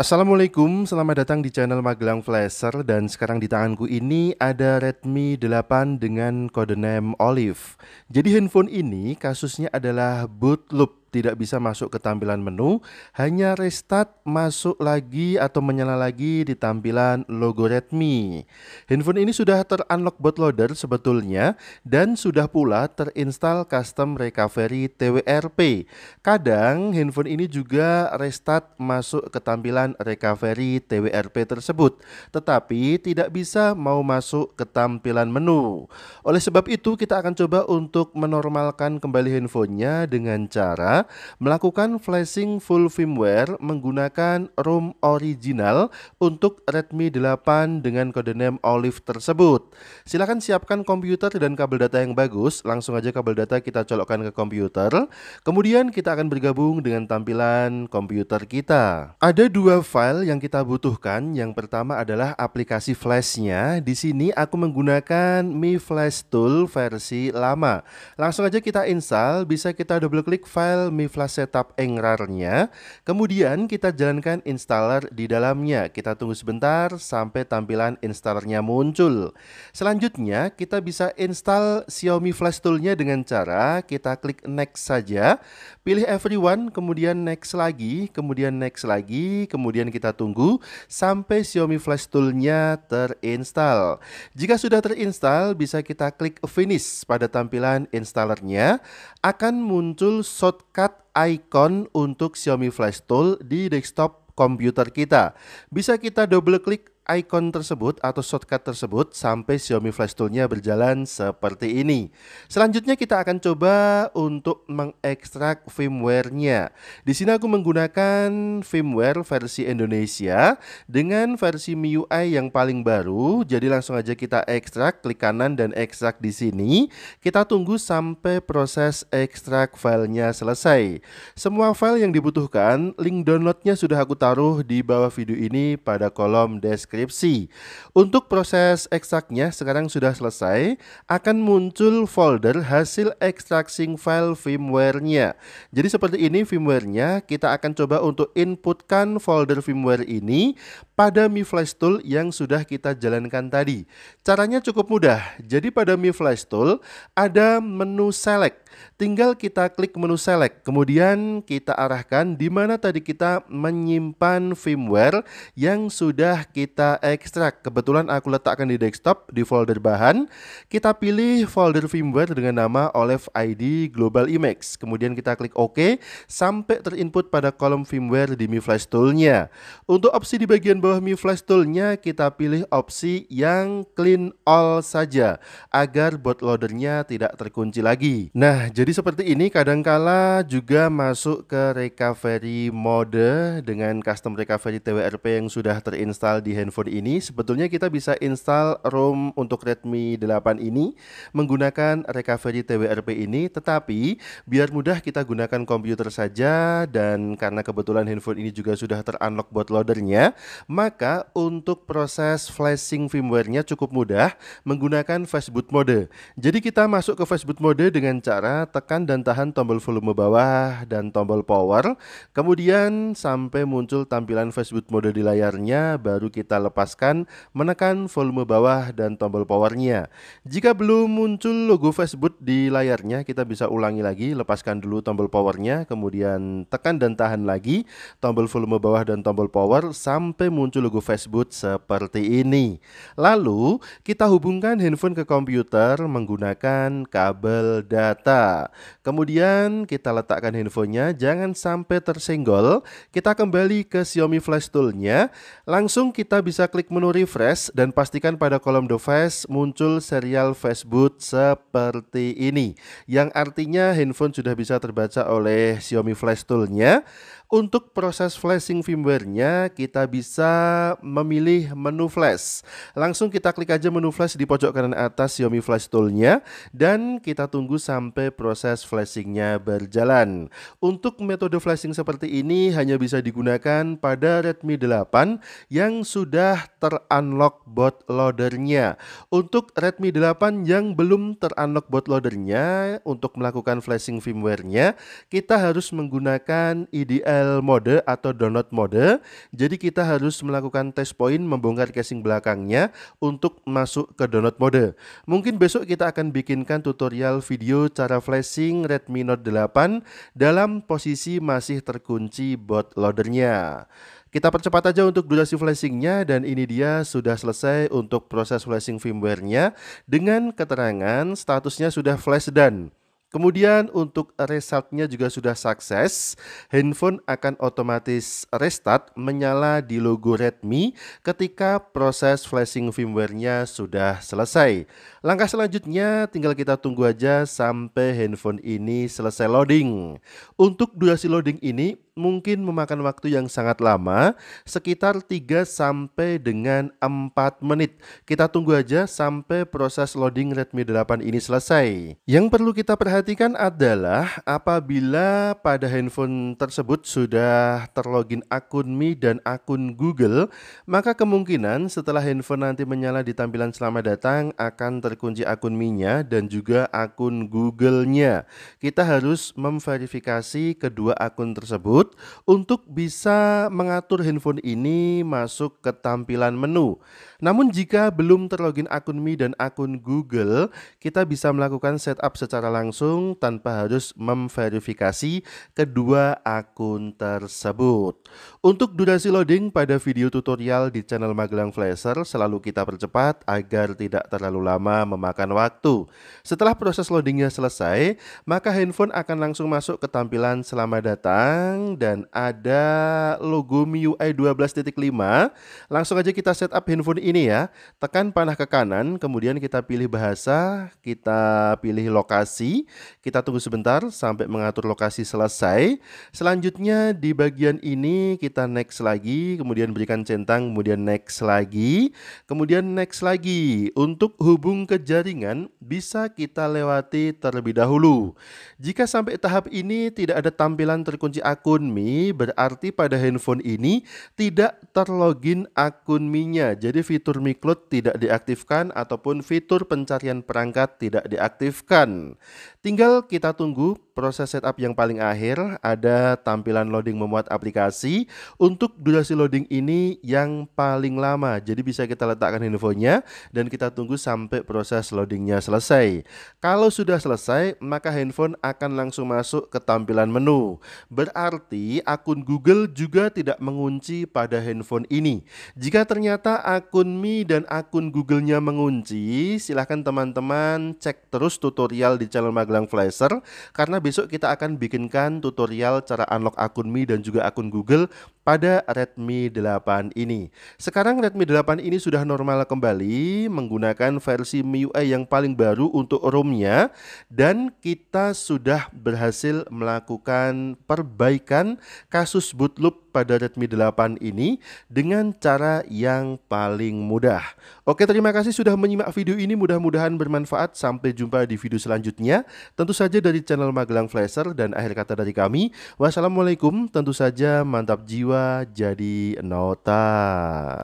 Assalamualaikum, selamat datang di channel Magelang Flasher dan sekarang di tanganku ini ada Redmi 8 dengan kodename Olive. Jadi handphone ini kasusnya adalah boot loop tidak bisa masuk ke tampilan menu, hanya restart masuk lagi atau menyala lagi di tampilan logo Redmi. Handphone ini sudah terunlock bootloader sebetulnya dan sudah pula terinstall custom recovery TWRP. Kadang handphone ini juga restart masuk ke tampilan recovery TWRP tersebut, tetapi tidak bisa mau masuk ke tampilan menu. Oleh sebab itu kita akan coba untuk menormalkan kembali handphonenya dengan cara melakukan flashing full firmware menggunakan ROM original untuk Redmi 8 dengan kode name Olive tersebut. Silakan siapkan komputer dan kabel data yang bagus, langsung aja kabel data kita colokkan ke komputer. Kemudian kita akan bergabung dengan tampilan komputer kita. Ada dua file yang kita butuhkan. Yang pertama adalah aplikasi flashnya. Di sini aku menggunakan Mi Flash Tool versi lama. Langsung aja kita install, bisa kita double klik file file Mifla Setup engrar Kemudian kita jalankan installer di dalamnya. Kita tunggu sebentar sampai tampilan installernya muncul. Selanjutnya kita bisa install Xiaomi Flash Toolnya dengan cara kita klik next saja, pilih everyone, kemudian next lagi, kemudian next lagi, kemudian kita tunggu sampai Xiaomi Flash Toolnya nya terinstall. Jika sudah terinstall, bisa kita klik finish pada tampilan installernya akan muncul shortcut shortcut icon untuk Xiaomi Flash Tool di desktop komputer kita. Bisa kita double klik icon tersebut atau shortcut tersebut sampai Xiaomi Flash Tool-nya berjalan seperti ini. Selanjutnya kita akan coba untuk mengekstrak firmware-nya. Di sini aku menggunakan firmware versi Indonesia dengan versi MIUI yang paling baru. Jadi langsung aja kita ekstrak, klik kanan dan ekstrak di sini. Kita tunggu sampai proses ekstrak filenya selesai. Semua file yang dibutuhkan, link downloadnya sudah aku taruh di bawah video ini pada kolom deskripsi deskripsi. Untuk proses ekstraknya sekarang sudah selesai, akan muncul folder hasil extracting file firmware-nya. Jadi seperti ini firmware-nya, kita akan coba untuk inputkan folder firmware ini pada Mi Flash Tool yang sudah kita jalankan tadi. Caranya cukup mudah. Jadi pada Mi Flash Tool ada menu select. Tinggal kita klik menu select, kemudian kita arahkan di mana tadi kita menyimpan firmware yang sudah kita kita ekstrak. Kebetulan aku letakkan di desktop di folder bahan. Kita pilih folder firmware dengan nama Olive ID Global Image. Kemudian kita klik OK sampai terinput pada kolom firmware di Mi Flash Tool-nya. Untuk opsi di bagian bawah Mi Flash Tool-nya kita pilih opsi yang clean all saja agar bootloadernya tidak terkunci lagi. Nah, jadi seperti ini kadangkala juga masuk ke recovery mode dengan custom recovery TWRP yang sudah terinstall di handphone Handphone ini, sebetulnya kita bisa install ROM untuk Redmi 8 ini menggunakan recovery TWRP ini, tetapi biar mudah kita gunakan komputer saja dan karena kebetulan handphone ini juga sudah terunlock bootloadernya, maka untuk proses flashing firmware-nya cukup mudah menggunakan fastboot mode. Jadi kita masuk ke fastboot mode dengan cara tekan dan tahan tombol volume bawah dan tombol power, kemudian sampai muncul tampilan fastboot mode di layarnya, baru kita lepaskan, menekan volume bawah dan tombol powernya. Jika belum muncul logo Facebook di layarnya, kita bisa ulangi lagi, lepaskan dulu tombol powernya, kemudian tekan dan tahan lagi tombol volume bawah dan tombol power sampai muncul logo Facebook seperti ini. Lalu, kita hubungkan handphone ke komputer menggunakan kabel data. Kemudian kita letakkan handphonenya, jangan sampai tersenggol. Kita kembali ke Xiaomi Flash Tool-nya. Langsung kita bisa bisa klik menu refresh dan pastikan pada kolom device muncul serial Facebook seperti ini. Yang artinya handphone sudah bisa terbaca oleh Xiaomi Flash Tool-nya. Untuk proses flashing firmware-nya, kita bisa memilih menu flash. Langsung kita klik aja menu flash di pojok kanan atas Xiaomi Flash Tool-nya dan kita tunggu sampai proses flashing-nya berjalan. Untuk metode flashing seperti ini hanya bisa digunakan pada Redmi 8 yang sudah terunlock Boot Loader-nya. Untuk Redmi 8 yang belum terunlock Boot Loader-nya untuk melakukan flashing firmware-nya, kita harus menggunakan IDA file mode atau download mode. Jadi kita harus melakukan test point membongkar casing belakangnya untuk masuk ke download mode. Mungkin besok kita akan bikinkan tutorial video cara flashing Redmi Note 8 dalam posisi masih terkunci boot loadernya. Kita percepat aja untuk durasi flashingnya dan ini dia sudah selesai untuk proses flashing firmware-nya dengan keterangan statusnya sudah flash done. Kemudian untuk resultnya juga sudah sukses, handphone akan otomatis restart menyala di logo Redmi ketika proses flashing firmware-nya sudah selesai. Langkah selanjutnya tinggal kita tunggu aja sampai handphone ini selesai loading. Untuk durasi loading ini mungkin memakan waktu yang sangat lama, sekitar 3 sampai dengan 4 menit. Kita tunggu aja sampai proses loading Redmi 8 ini selesai. Yang perlu kita perhatikan adalah apabila pada handphone tersebut sudah terlogin akun Mi dan akun Google, maka kemungkinan setelah handphone nanti menyala di tampilan selamat datang akan terkunci akun Mi-nya dan juga akun Google-nya. Kita harus memverifikasi kedua akun tersebut untuk bisa mengatur handphone ini masuk ke tampilan menu. Namun jika belum terlogin akun Mi dan akun Google, kita bisa melakukan setup secara langsung tanpa harus memverifikasi kedua akun tersebut. Untuk durasi loading pada video tutorial di channel Magelang Flasher selalu kita percepat agar tidak terlalu lama memakan waktu. Setelah proses loadingnya selesai, maka handphone akan langsung masuk ke tampilan selamat datang dan ada logo MIUI 12.5. Langsung aja kita setup handphone ini ya. Tekan panah ke kanan, kemudian kita pilih bahasa, kita pilih lokasi. Kita tunggu sebentar sampai mengatur lokasi selesai. Selanjutnya di bagian ini kita next lagi, kemudian berikan centang, kemudian next lagi, kemudian next lagi. Untuk hubung ke jaringan bisa kita lewati terlebih dahulu. Jika sampai tahap ini tidak ada tampilan terkunci akun akun Mi berarti pada handphone ini tidak terlogin akun Mi-nya. Jadi fitur Mi Cloud tidak diaktifkan ataupun fitur pencarian perangkat tidak diaktifkan. Tinggal kita tunggu proses setup yang paling akhir ada tampilan loading memuat aplikasi untuk durasi loading ini yang paling lama jadi bisa kita letakkan handphonenya dan kita tunggu sampai proses loadingnya selesai kalau sudah selesai maka handphone akan langsung masuk ke tampilan menu berarti berarti akun Google juga tidak mengunci pada handphone ini. Jika ternyata akun Mi dan akun Google-nya mengunci, silahkan teman-teman cek terus tutorial di channel Magelang Flasher karena besok kita akan bikinkan tutorial cara unlock akun Mi dan juga akun Google pada Redmi 8 ini. Sekarang Redmi 8 ini sudah normal kembali menggunakan versi MIUI yang paling baru untuk ROM-nya dan kita sudah berhasil melakukan perbaikan kasus bootloop pada Redmi 8 ini dengan cara yang paling mudah. Oke, terima kasih sudah menyimak video ini. Mudah-mudahan bermanfaat. Sampai jumpa di video selanjutnya. Tentu saja dari channel Magelang Flasher dan akhir kata dari kami. Wassalamualaikum. Tentu saja mantap jiwa jadi nota.